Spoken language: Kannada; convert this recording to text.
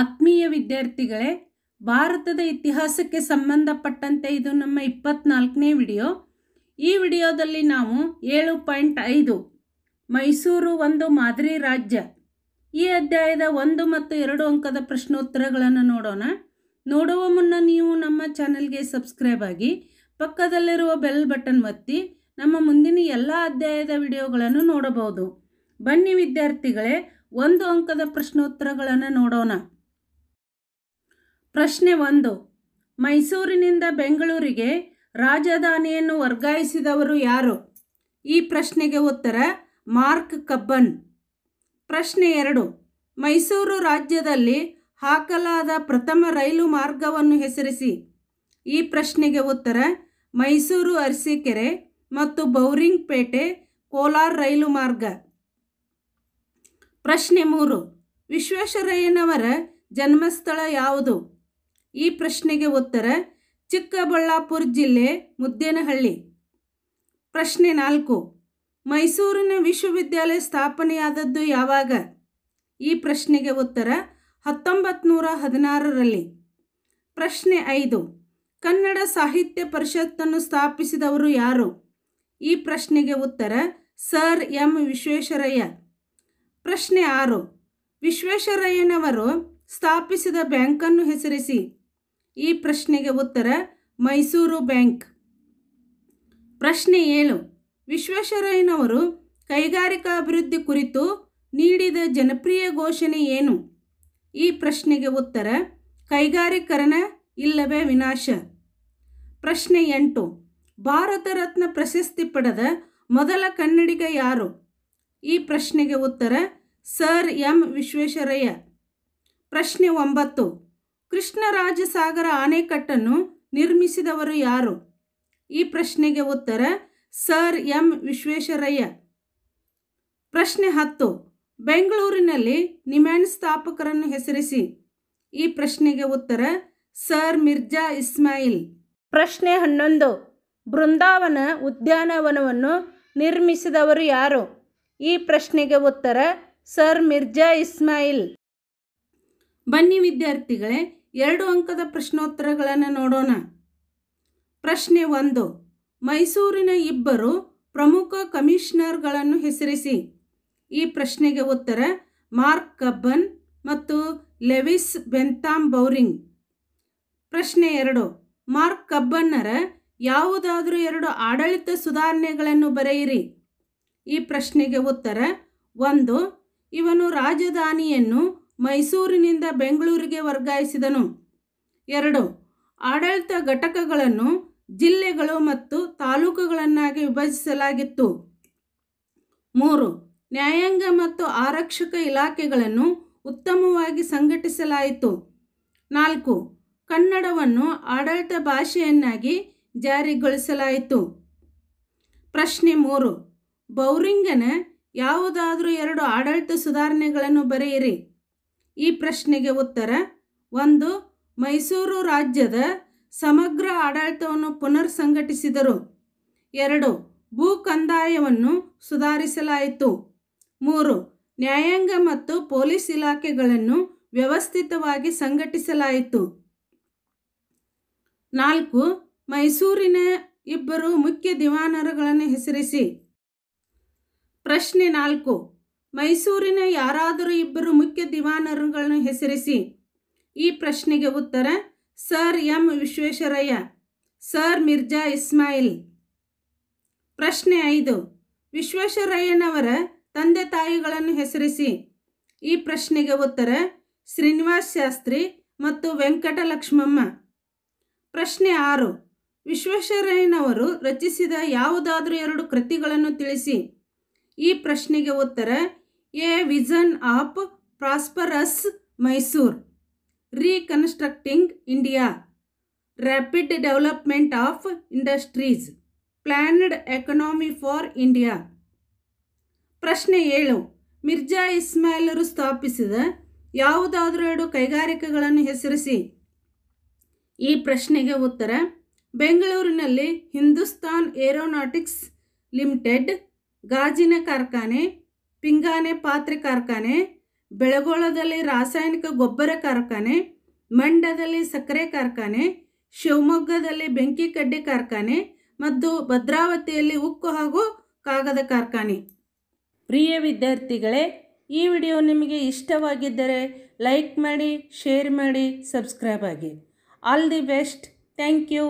ಆತ್ಮೀಯ ವಿದ್ಯಾರ್ಥಿಗಳೇ ಭಾರತದ ಇತಿಹಾಸಕ್ಕೆ ಸಂಬಂಧಪಟ್ಟಂತೆ ಇದು ನಮ್ಮ ಇಪ್ಪತ್ನಾಲ್ಕನೇ ವಿಡಿಯೋ ಈ ವಿಡಿಯೋದಲ್ಲಿ ನಾವು ಏಳು ಪಾಯಿಂಟ್ ಐದು ಮೈಸೂರು ಒಂದು ಮಾದರಿ ರಾಜ್ಯ ಈ ಅಧ್ಯಾಯದ ಒಂದು ಮತ್ತು ಎರಡು ಅಂಕದ ಪ್ರಶ್ನೋತ್ತರಗಳನ್ನು ನೋಡೋಣ ನೋಡುವ ಮುನ್ನ ನೀವು ನಮ್ಮ ಚಾನೆಲ್ಗೆ ಸಬ್ಸ್ಕ್ರೈಬ್ ಆಗಿ ಪಕ್ಕದಲ್ಲಿರುವ ಬೆಲ್ ಬಟನ್ ಒತ್ತಿ ನಮ್ಮ ಮುಂದಿನ ಎಲ್ಲ ಅಧ್ಯಾಯದ ವಿಡಿಯೋಗಳನ್ನು ನೋಡಬಹುದು ಬನ್ನಿ ವಿದ್ಯಾರ್ಥಿಗಳೇ ಒಂದು ಅಂಕದ ಪ್ರಶ್ನೋತ್ತರಗಳನ್ನು ನೋಡೋಣ ಪ್ರಶ್ನೆ ಒಂದು ಮೈಸೂರಿನಿಂದ ಬೆಂಗಳೂರಿಗೆ ರಾಜಧಾನಿಯನ್ನು ವರ್ಗಾಯಿಸಿದವರು ಯಾರು ಈ ಪ್ರಶ್ನೆಗೆ ಉತ್ತರ ಮಾರ್ಕ್ ಕಬ್ಬನ್ ಪ್ರಶ್ನೆ ಎರಡು ಮೈಸೂರು ರಾಜ್ಯದಲ್ಲಿ ಹಾಕಲಾದ ಪ್ರಥಮ ರೈಲು ಮಾರ್ಗವನ್ನು ಹೆಸರಿಸಿ ಈ ಪ್ರಶ್ನೆಗೆ ಉತ್ತರ ಮೈಸೂರು ಅರಸೀಕೆರೆ ಮತ್ತು ಬೌರಿಂಗ್ಪೇಟೆ ಕೋಲಾರ ರೈಲು ಮಾರ್ಗ ಪ್ರಶ್ನೆ ಮೂರು ವಿಶ್ವೇಶ್ವರಯ್ಯನವರ ಜನ್ಮಸ್ಥಳ ಯಾವುದು ಈ ಪ್ರಶ್ನೆಗೆ ಉತ್ತರ ಚಿಕ್ಕಬಳ್ಳಾಪುರ ಜಿಲ್ಲೆ ಮುದ್ದೇನಹಳ್ಳಿ ಪ್ರಶ್ನೆ ನಾಲ್ಕು ಮೈಸೂರಿನ ವಿಶ್ವವಿದ್ಯಾಲಯ ಸ್ಥಾಪನೆಯಾದದ್ದು ಯಾವಾಗ ಈ ಪ್ರಶ್ನೆಗೆ ಉತ್ತರ ಹತ್ತೊಂಬತ್ತು ನೂರ ಹದಿನಾರರಲ್ಲಿ ಪ್ರಶ್ನೆ ಐದು ಕನ್ನಡ ಸಾಹಿತ್ಯ ಪರಿಷತ್ತನ್ನು ಸ್ಥಾಪಿಸಿದವರು ಯಾರು ಈ ಪ್ರಶ್ನೆಗೆ ಉತ್ತರ ಸರ್ ಎಂ ವಿಶ್ವೇಶ್ವರಯ್ಯ ಪ್ರಶ್ನೆ ಆರು ವಿಶ್ವೇಶ್ವರಯ್ಯನವರು ಸ್ಥಾಪಿಸಿದ ಬ್ಯಾಂಕನ್ನು ಹೆಸರಿಸಿ ಈ ಪ್ರಶ್ನೆಗೆ ಉತ್ತರ ಮೈಸೂರು ಬ್ಯಾಂಕ್ ಪ್ರಶ್ನೆ ಏಳು ವಿಶ್ವೇಶ್ವರಯ್ಯನವರು ಕೈಗಾರಿಕಾ ಅಭಿವೃದ್ಧಿ ಕುರಿತು ನೀಡಿದ ಜನಪ್ರಿಯ ಘೋಷಣೆ ಏನು ಈ ಪ್ರಶ್ನೆಗೆ ಉತ್ತರ ಕೈಗಾರೀಕರಣ ಇಲ್ಲವೇ ವಿನಾಶ ಪ್ರಶ್ನೆ ಎಂಟು ಭಾರತ ರತ್ನ ಪ್ರಶಸ್ತಿ ಪಡೆದ ಮೊದಲ ಕನ್ನಡಿಗ ಯಾರು ಈ ಪ್ರಶ್ನೆಗೆ ಉತ್ತರ ಸರ್ ಎಂ ವಿಶ್ವೇಶ್ವರಯ್ಯ ಪ್ರಶ್ನೆ ಒಂಬತ್ತು ಕೃಷ್ಣರಾಜಸಾಗರ ಅಣೆಕಟ್ಟನ್ನು ನಿರ್ಮಿಸಿದವರು ಯಾರು ಈ ಪ್ರಶ್ನೆಗೆ ಉತ್ತರ ಸರ್ ಎಂ ವಿಶ್ವೇಶ್ವರಯ್ಯ ಪ್ರಶ್ನೆ ಹತ್ತು ಬೆಂಗಳೂರಿನಲ್ಲಿ ನಿಮ್ಯಾಂಡ್ ಸ್ಥಾಪಕರನ್ನು ಹೆಸರಿಸಿ ಈ ಪ್ರಶ್ನೆಗೆ ಉತ್ತರ ಸರ್ ಮಿರ್ಜಾ ಇಸ್ಮಾಯಿಲ್ ಪ್ರಶ್ನೆ ಹನ್ನೊಂದು ಬೃಂದಾವನ ಉದ್ಯಾನವನವನ್ನು ನಿರ್ಮಿಸಿದವರು ಯಾರು ಈ ಪ್ರಶ್ನೆಗೆ ಉತ್ತರ ಸರ್ ಮಿರ್ಜಾ ಇಸ್ಮಾಯಿಲ್ ಬನ್ನಿ ವಿದ್ಯಾರ್ಥಿಗಳೇ ಎರಡು ಅಂಕದ ಪ್ರಶ್ನೋತ್ತರಗಳನ್ನು ನೋಡೋಣ ಪ್ರಶ್ನೆ ಒಂದು ಮೈಸೂರಿನ ಇಬ್ಬರು ಪ್ರಮುಖ ಕಮಿಷನರ್ಗಳನ್ನು ಹೆಸರಿಸಿ ಈ ಪ್ರಶ್ನೆಗೆ ಉತ್ತರ ಮಾರ್ಕ್ ಕಬ್ಬನ್ ಮತ್ತು ಲೆವಿಸ್ ಬೆಂತಾಮ್ ಬೌರಿಂಗ್ ಪ್ರಶ್ನೆ ಎರಡು ಮಾರ್ಕ್ ಕಬ್ಬನ್ನರ ಯಾವುದಾದರೂ ಎರಡು ಆಡಳಿತ ಸುಧಾರಣೆಗಳನ್ನು ಬರೆಯಿರಿ ಈ ಪ್ರಶ್ನೆಗೆ ಉತ್ತರ ಒಂದು ಇವನು ರಾಜಧಾನಿಯನ್ನು ಮೈಸೂರಿನಿಂದ ಬೆಂಗಳೂರಿಗೆ ವರ್ಗಾಯಿಸಿದನು ಎರಡು ಆಡಳಿತ ಘಟಕಗಳನ್ನು ಜಿಲ್ಲೆಗಳು ಮತ್ತು ತಾಲೂಕುಗಳನ್ನಾಗಿ ವಿಭಜಿಸಲಾಗಿತ್ತು ಮೂರು ನ್ಯಾಯಾಂಗ ಮತ್ತು ಆರಕ್ಷಕ ಇಲಾಖೆಗಳನ್ನು ಉತ್ತಮವಾಗಿ ಸಂಘಟಿಸಲಾಯಿತು ನಾಲ್ಕು ಕನ್ನಡವನ್ನು ಆಡಳಿತ ಭಾಷೆಯನ್ನಾಗಿ ಜಾರಿಗೊಳಿಸಲಾಯಿತು ಪ್ರಶ್ನೆ ಮೂರು ಬೌರಿಂಗನ ಯಾವುದಾದರೂ ಎರಡು ಆಡಳಿತ ಸುಧಾರಣೆಗಳನ್ನು ಬರೆಯಿರಿ ಈ ಪ್ರಶ್ನೆಗೆ ಉತ್ತರ ಒಂದು ಮೈಸೂರು ರಾಜ್ಯದ ಸಮಗ್ರ ಆಡಳಿತವನ್ನು ಪುನರ್ ಸಂಘಟಿಸಿದರು ಎರಡು ಭೂ ಕಂದಾಯವನ್ನು ಸುಧಾರಿಸಲಾಯಿತು ಮೂರು ನ್ಯಾಯಾಂಗ ಮತ್ತು ಪೊಲೀಸ್ ಇಲಾಖೆಗಳನ್ನು ವ್ಯವಸ್ಥಿತವಾಗಿ ಸಂಘಟಿಸಲಾಯಿತು ನಾಲ್ಕು ಮೈಸೂರಿನ ಇಬ್ಬರು ಮುಖ್ಯ ದಿವಾನರುಗಳನ್ನು ಹೆಸರಿಸಿ ಪ್ರಶ್ನೆ ನಾಲ್ಕು ಮೈಸೂರಿನ ಯಾರಾದರೂ ಇಬ್ಬರು ಮುಖ್ಯ ದಿವಾನರುಗಳನ್ನು ಹೆಸರಿಸಿ ಈ ಪ್ರಶ್ನೆಗೆ ಉತ್ತರ sir M Visvesvaraya sir Mirza Ismail ಪ್ರಶ್ನೆ ಐದು ವಿಶ್ವೇಶ್ವರಯ್ಯನವರ ತಂದೆ ತಾಯಿಗಳನ್ನು ಹೆಸರಿಸಿ ಈ ಪ್ರಶ್ನೆಗೆ ಉತ್ತರ ಶ್ರೀನಿವಾಸ್ ಶಾಸ್ತ್ರಿ ಮತ್ತು ವೆಂಕಟಲಕ್ಷ್ಮಮ್ಮ ಪ್ರಶ್ನೆ ಆರು ವಿಶ್ವೇಶ್ವರಯ್ಯನವರು ರಚಿಸಿದ ಯಾವುದಾದರೂ ಎರಡು ಕೃತಿಗಳನ್ನು ತಿಳಿಸಿ ಈ ಪ್ರಶ್ನೆಗೆ ಉತ್ತರ a vision of prosperous Mysore reconstructing India rapid development of industries planned economy for India ಪ್ರಶ್ನೆ ಏಳು ಮಿರ್ಜಾ ಇಸ್ಮಾಯಿಲರು ಸ್ಥಾಪಿಸಿದ ಯಾವುದಾದರೂ ಎರಡು ಕೈಗಾರಿಕೆಗಳನ್ನು ಹೆಸರಿಸಿ ಈ ಪ್ರಶ್ನೆಗೆ ಉತ್ತರ ಬೆಂಗಳೂರಿನಲ್ಲಿ ಹಿಂದೂಸ್ತಾನ್ ಏರೋನಾಟಿಕ್ಸ್ ಲಿಮಿಟೆಡ್ ಗಾಜಿನ ಕಾರ್ಖಾನೆ ಪಿಂಗಾನೆ ಪಾತ್ರೆ ಕಾರ್ಖಾನೆ ಬೆಳಗೊಳದಲ್ಲಿ ರಾಸಾಯನಿಕ ಗೊಬ್ಬರ ಕಾರ್ಖಾನೆ ಮಂಡ್ಯದಲ್ಲಿ ಸಕ್ಕರೆ ಕಾರ್ಖಾನೆ ಶಿವಮೊಗ್ಗದಲ್ಲಿ ಬೆಂಕಿ ಕಡ್ಡಿ ಕಾರ್ಖಾನೆ ಮತ್ತು ಭದ್ರಾವತಿಯಲ್ಲಿ ಉಕ್ಕು ಹಾಗೂ ಕಾಗದ ಕಾರ್ಖಾನೆ ಪ್ರಿಯ ವಿದ್ಯಾರ್ಥಿಗಳೇ ಈ ವಿಡಿಯೋ ನಿಮಗೆ ಇಷ್ಟವಾಗಿದ್ದರೆ ಲೈಕ್ ಮಾಡಿ ಶೇರ್ ಮಾಡಿ ಸಬ್ಸ್ಕ್ರೈಬ್ ಆಗಿ all the best thank you